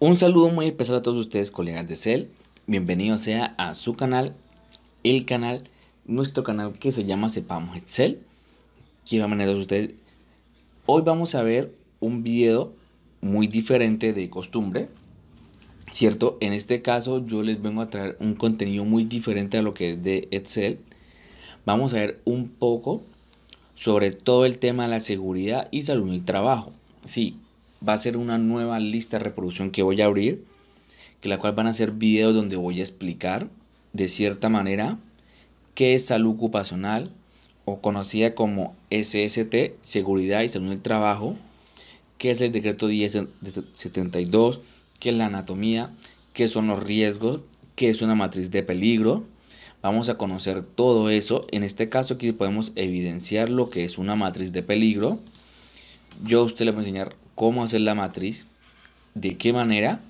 Un saludo muy especial a todos ustedes, colegas de Excel, Bienvenidos sea a su canal, el canal, nuestro canal que se llama Sepamos Excel. Quiero amanecer a ustedes. Hoy vamos a ver un video muy diferente de costumbre. Cierto, en este caso yo les vengo a traer un contenido muy diferente a lo que es de Excel. Vamos a ver un poco sobre todo el tema de la seguridad y salud en el trabajo. Sí, va a ser una nueva lista de reproducción que voy a abrir, que la cual van a ser videos donde voy a explicar de cierta manera qué es salud ocupacional o conocida como SST, Seguridad y Salud del Trabajo, qué es el decreto 1072, qué es la anatomía, qué son los riesgos, qué es una matriz de peligro. Vamos a conocer todo eso. En este caso aquí podemos evidenciar lo que es una matriz de peligro. Yo a usted le voy a enseñar cómo hacer la matriz, de qué manera,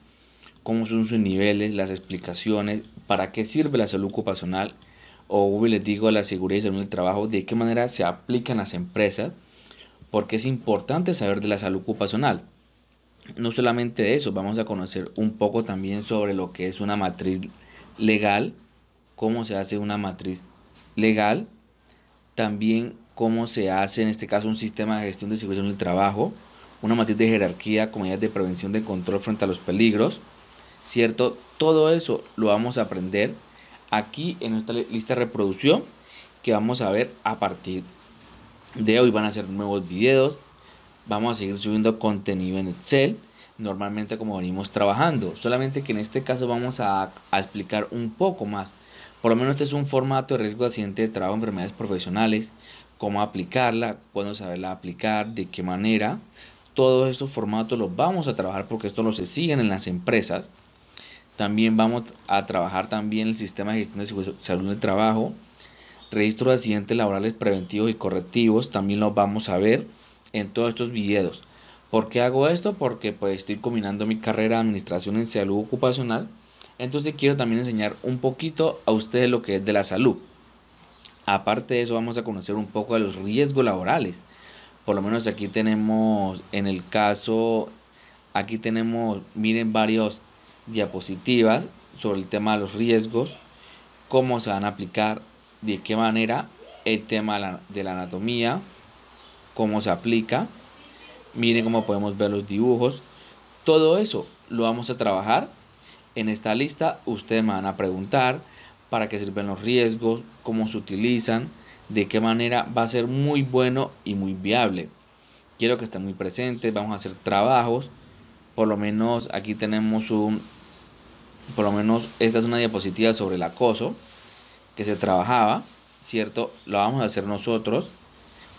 cómo son sus niveles, las explicaciones, para qué sirve la salud ocupacional, o les digo la seguridad y salud del trabajo, de qué manera se aplican las empresas, porque es importante saber de la salud ocupacional. No solamente eso, vamos a conocer un poco también sobre lo que es una matriz legal, cómo se hace una matriz legal, también cómo se hace en este caso un sistema de gestión de seguridad del trabajo, una matriz de jerarquía con medidas de prevención de control frente a los peligros, ¿cierto? Todo eso lo vamos a aprender aquí en nuestra lista de reproducción que vamos a ver a partir de hoy. Van a ser nuevos videos, vamos a seguir subiendo contenido en Excel, normalmente como venimos trabajando, solamente que en este caso vamos a, explicar un poco más. Por lo menos este es un formato de riesgo de accidente de trabajo, enfermedades profesionales, cómo aplicarla, cuándo saberla aplicar, de qué manera, todos estos formatos los vamos a trabajar porque esto los siguen en las empresas. También vamos a trabajar también el sistema de gestión de salud el trabajo, registro de accidentes laborales preventivos y correctivos, también los vamos a ver en todos estos videos. ¿Por qué hago esto? Porque pues estoy combinando mi carrera de administración en salud ocupacional, entonces quiero también enseñar un poquito a ustedes lo que es de la salud. Aparte de eso vamos a conocer un poco de los riesgos laborales por lo menos aquí tenemos, en el caso, aquí tenemos, miren, varios diapositivas sobre el tema de los riesgos, cómo se van a aplicar, de qué manera, el tema de la anatomía, cómo se aplica, miren cómo podemos ver los dibujos, todo eso lo vamos a trabajar en esta lista ustedes me van a preguntar para qué sirven los riesgos, cómo se utilizan, de qué manera va a ser muy bueno y muy viable. Quiero que estén muy presentes, vamos a hacer trabajos. Por lo menos aquí tenemos un, por lo menos esta es una diapositiva sobre el acoso que se trabajaba, ¿cierto? Lo vamos a hacer nosotros.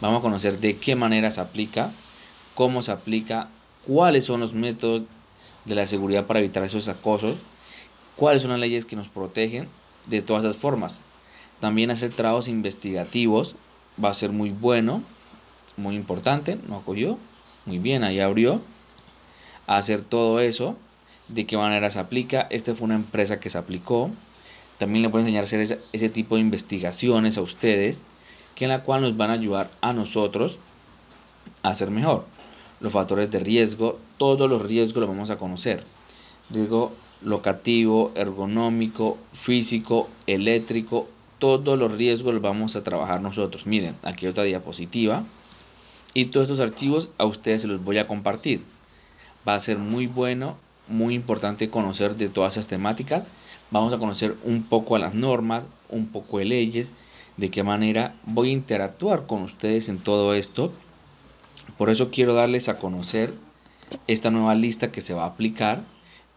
Vamos a conocer de qué manera se aplica, cómo se aplica, cuáles son los métodos de la seguridad para evitar esos acosos, cuáles son las leyes que nos protegen de todas las formas. También hacer trabajos investigativos va a ser muy bueno, muy importante, no acogió, muy bien, ahí abrió. Hacer todo eso, de qué manera se aplica, esta fue una empresa que se aplicó. También le puedo enseñar a hacer ese, tipo de investigaciones a ustedes, que en la cual nos van a ayudar a nosotros a ser mejor. Los factores de riesgo, todos los riesgos los vamos a conocer. Riesgo locativo, ergonómico, físico, eléctrico, todos los riesgos los vamos a trabajar nosotros. Miren, aquí otra diapositiva. Y todos estos archivos a ustedes se los voy a compartir. Va a ser muy bueno, muy importante conocer de todas esas temáticas. Vamos a conocer un poco a las normas, un poco de leyes, de qué manera voy a interactuar con ustedes en todo esto. Por eso quiero darles a conocer esta nueva lista que se va a aplicar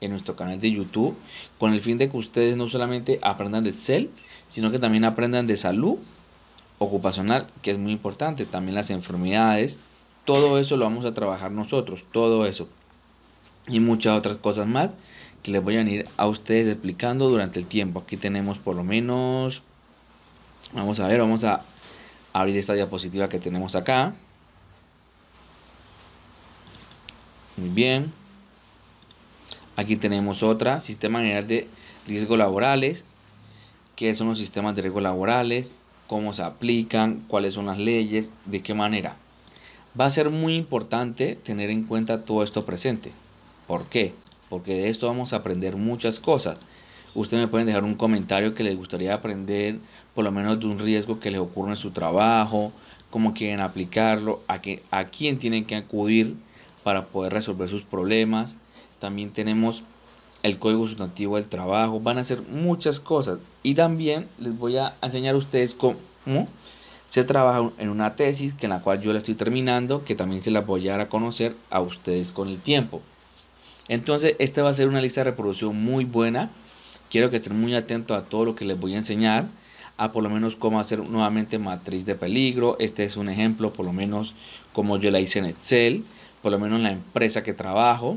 en nuestro canal de YouTube con el fin de que ustedes no solamente aprendan de Excel, sino que también aprendan de salud ocupacional, que es muy importante, también las enfermedades, todo eso lo vamos a trabajar nosotros, todo eso y muchas otras cosas más que les voy a ir a ustedes explicando durante el tiempo. Aquí tenemos por lo menos, vamos a ver, vamos a abrir esta diapositiva que tenemos acá. Muy bien. Aquí tenemos otra, sistema general de riesgos laborales, qué son los sistemas de riesgos laborales, cómo se aplican, cuáles son las leyes, de qué manera. Va a ser muy importante tener en cuenta todo esto presente. ¿Por qué? Porque de esto vamos a aprender muchas cosas. Ustedes me pueden dejar un comentario que les gustaría aprender, por lo menos de un riesgo que les ocurre en su trabajo, cómo quieren aplicarlo, a, qué, a quién tienen que acudir para poder resolver sus problemas, también tenemos el código sustantivo del trabajo, van a ser muchas cosas. Y también les voy a enseñar a ustedes cómo se trabaja en una tesis que en la cual yo la estoy terminando, que también se la voy a dar a conocer a ustedes con el tiempo. Entonces, esta va a ser una lista de reproducción muy buena. Quiero que estén muy atentos a todo lo que les voy a enseñar, a por lo menos cómo hacer nuevamente matriz de peligro. Este es un ejemplo, por lo menos como yo la hice en Excel, por lo menos en la empresa que trabajo.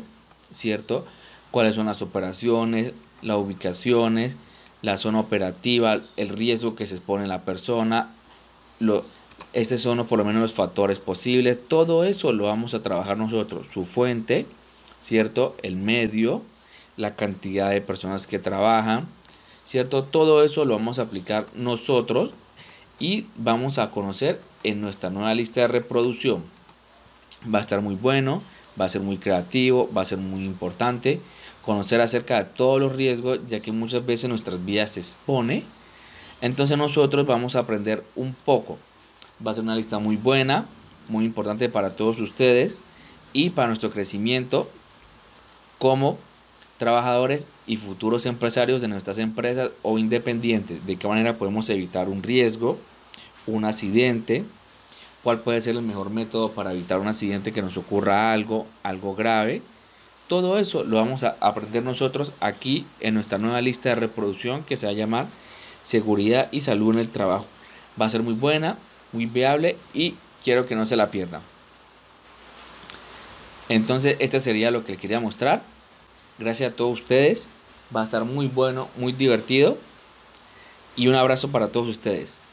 ¿cierto? Cuáles son las operaciones, las ubicaciones, la zona operativa, el riesgo que se expone la persona, Estos son por lo menos los factores posibles, todo eso lo vamos a trabajar nosotros, su fuente, ¿cierto? El medio, la cantidad de personas que trabajan, ¿cierto? Todo eso lo vamos a aplicar nosotros y vamos a conocer en nuestra nueva lista de reproducción. Va a estar muy bueno va a ser muy creativo, va a ser muy importante conocer acerca de todos los riesgos, ya que muchas veces nuestras vidas se expone. Entonces nosotros vamos a aprender un poco. Va a ser una lista muy buena, muy importante para todos ustedes y para nuestro crecimiento como trabajadores y futuros empresarios de nuestras empresas o independientes. De qué manera podemos evitar un riesgo, un accidente, cuál puede ser el mejor método para evitar un accidente que nos ocurra algo, algo grave. Todo eso lo vamos a aprender nosotros aquí en nuestra nueva lista de reproducción que se va a llamar Seguridad y Salud en el Trabajo. Va a ser muy buena, muy viable y quiero que no se la pierdan. Entonces, este sería lo que les quería mostrar. Gracias a todos ustedes. Va a estar muy bueno, muy divertido. Y un abrazo para todos ustedes.